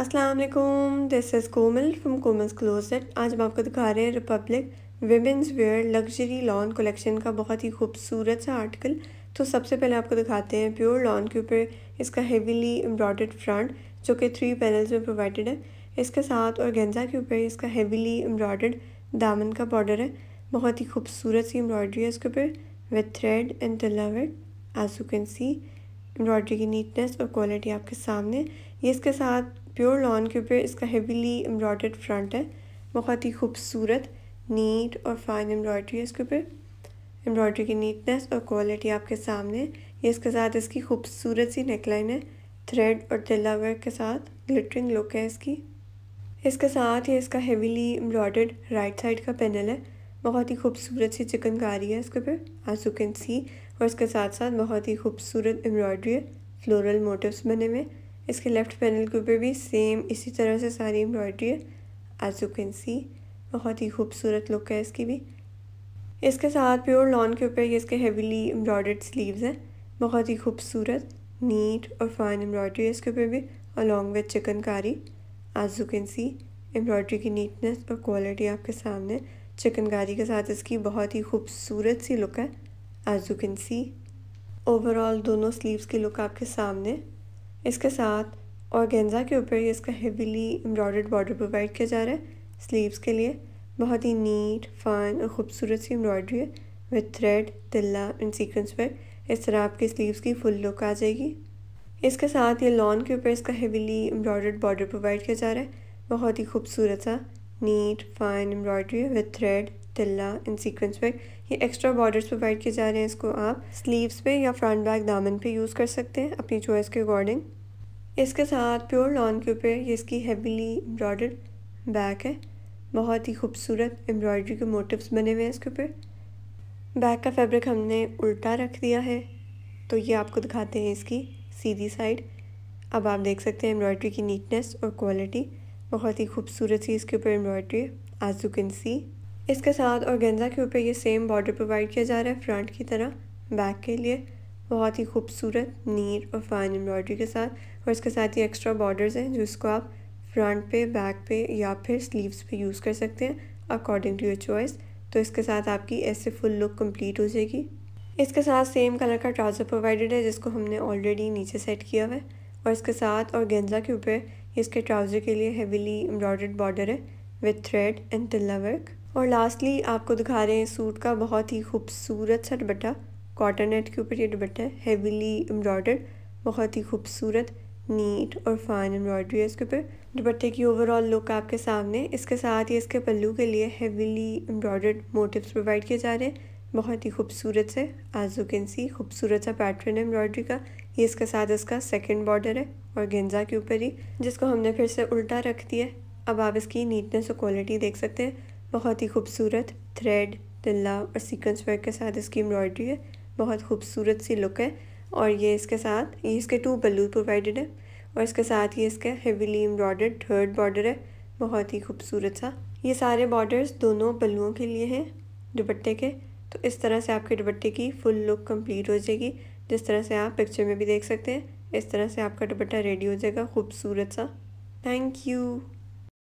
Aslam this is Komal from Komal's closet आज हम आपको दिखा रहे हैं Republic women's wear luxury lawn collection का बहुत ही खूबसूरत सा आर्टिकल तो सबसे पहले आपको दिखाते हैं प्योर लॉन के ऊपर इसका हेवीली एम्ब्रॉयड फ्रंट जो कि थ्री पैनल्स में प्रोवाइडेड है इसके साथ और गेंजा के ऊपर इसका हेवीली एम्ब्रॉयड दामन का बॉर्डर है बहुत ही खूबसूरत सी एम्ब्रॉयडरी है इसके ऊपर विथ थ्रेड एंड डिलावेड as you can see embroidery की नीटनेस और क्वालिटी आपके सामने ये इसके साथ प्योर लॉन के ऊपर इसका हेवीली एम्ब्रॉयड फ्रंट है बहुत ही खूबसूरत नीट और फाइन एम्ब्रॉयड्री है इसके ऊपर एम्ब्रॉयड्री की नीटनेस और क्वालिटी आपके सामने है ये इसके साथ इसकी खूबसूरत सी नेकलाइन है थ्रेड और तिल्ला वर्क के साथ ग्लिटरिंग लुक है इसकी इसके साथ ही इसका हेवीली एम्ब्रॉयड राइट साइड का पैनल है बहुत ही खूबसूरत सी चिकनकारी है इसके ऊपर आज यू कैन सी और इसके साथ साथ बहुत ही खूबसूरत एम्ब्रॉयड्री है फ्लोरल मोटिव्स बने हुए इसके लेफ़्ट पैनल के ऊपर भी सेम इसी तरह से सारी एम्ब्रॉयडरी है एज यू कैन सी बहुत ही खूबसूरत लुक है इसकी भी इसके साथ प्योर लॉन के ऊपर ये इसके हेवीली एम्ब्रॉयडर्ड स्लीव्स हैं बहुत ही खूबसूरत नीट और फाइन एम्ब्रॉयडरी है इसके ऊपर भी along with chikankari as you can see embroidery की नीटनेस और क्वालिटी आपके सामने चिकनकारी के साथ इसकी बहुत ही खूबसूरत सी लुक है as you can see overall दोनों स्लीव्स की लुक आपके सामने इसके साथ और गेंजा के ऊपर ये इसका हेवीली एम्ब्रॉयड बॉर्डर प्रोवाइड किया जा रहा है स्लीव्स के लिए बहुत ही नीट फाइन और ख़ूबसूरत सी एम्ब्रॉयड्री है with thread tilla and sequins पर इस तरह आपके स्लीव्स की फुल लुक आ जाएगी इसके साथ ये लॉन के ऊपर इसका हेवीली एम्ब्रॉयड बॉर्डर प्रोवाइड किया जा रहा है बहुत ही खूबसूरत सा नीट फाइन है with thread tilla in sequins पे ये एक्स्ट्रा बॉर्डर्स प्रोवाइड किए जा रहे हैं इसको आप स्लीव्स पे या फ्रंट बैक दामन पे यूज़ कर सकते हैं अपनी चॉइस के अकॉर्डिंग इसके साथ प्योर लॉन के ऊपर ये इसकी हेवीली एम्ब्रॉयडर्ड बैक है बहुत ही खूबसूरत एम्ब्रॉयडरी के मोटिव्स बने हुए हैं इसके ऊपर बैक का फैब्रिक हमने उल्टा रख दिया है तो ये आपको दिखाते हैं इसकी सीधी साइड अब आप देख सकते हैं एम्ब्रॉयडरी की नीटनेस और क्वालिटी बहुत ही खूबसूरत सी इसके ऊपर एम्ब्रॉयडरी है एज यू कैन सी इसके साथ और गेंजा के ऊपर ये सेम बॉर्डर प्रोवाइड किया जा रहा है फ्रंट की तरह बैक के लिए बहुत ही खूबसूरत नीट और फाइन एम्ब्रॉयडरी के साथ और इसके साथ ये एक्स्ट्रा बॉर्डर्स हैं जिसको आप फ्रंट पे बैक पे या फिर स्लीव्स पे यूज़ कर सकते हैं अकॉर्डिंग टू योर चॉइस तो इसके साथ आपकी ऐसे फुल लुक कंप्लीट हो जाएगी इसके साथ सेम कलर का ट्राउज़र प्रोवाइडेड है जिसको हमने ऑलरेडी नीचे सेट किया हुआ है और इसके साथ और गेंजा के ऊपर इसके ट्राउज़र के लिए हेविली एम्ब्रॉयडर्ड बॉर्डर है with thread and tilla work और लास्टली आपको दिखा रहे हैं सूट का बहुत ही खूबसूरत सा दुपट्टा कॉटन नेट के ऊपर ये दुपट्टा है हेवीली एम्ब्रॉयडर्ड बहुत ही खूबसूरत नीट और फाइन एम्ब्रॉयडरी है इसके ऊपर दुपट्टे की ओवरऑल लुक आपके सामने इसके साथ ही इसके पल्लू के लिए हेवीली एम्ब्रॉयडर्ड मोटिव्स प्रोवाइड किए जा रहे हैं बहुत ही खूबसूरत से आजू कैन सी खूबसूरत सा पैटर्न है एम्ब्रॉयडरी का ये इसके साथ इसका सेकंड बॉर्डर है और गेंजा के ऊपर ही जिसको हमने फिर से उल्टा रख दिया अब आप इसकी नीटनेस और क्वालिटी देख सकते हैं बहुत ही खूबसूरत थ्रेड तिल्ला और सीक्वेंस वर्क के साथ इसकी एम्ब्रॉयडरी है बहुत खूबसूरत सी लुक है और ये इसके साथ ये इसके टू बलू प्रोवाइडेड है और इसके साथ ये इसका हेवीली एम्ब्रॉयडर्ड थर्ड बॉर्डर है बहुत ही खूबसूरत सा ये सारे बॉर्डर्स दोनों बलुओं के लिए हैं दुपट्टे के तो इस तरह से आपके दुपट्टे की फुल लुक कंप्लीट हो जाएगी जिस तरह से आप पिक्चर में भी देख सकते हैं इस तरह से आपका दुपट्टा रेडी हो जाएगा खूबसूरत सा थैंक यू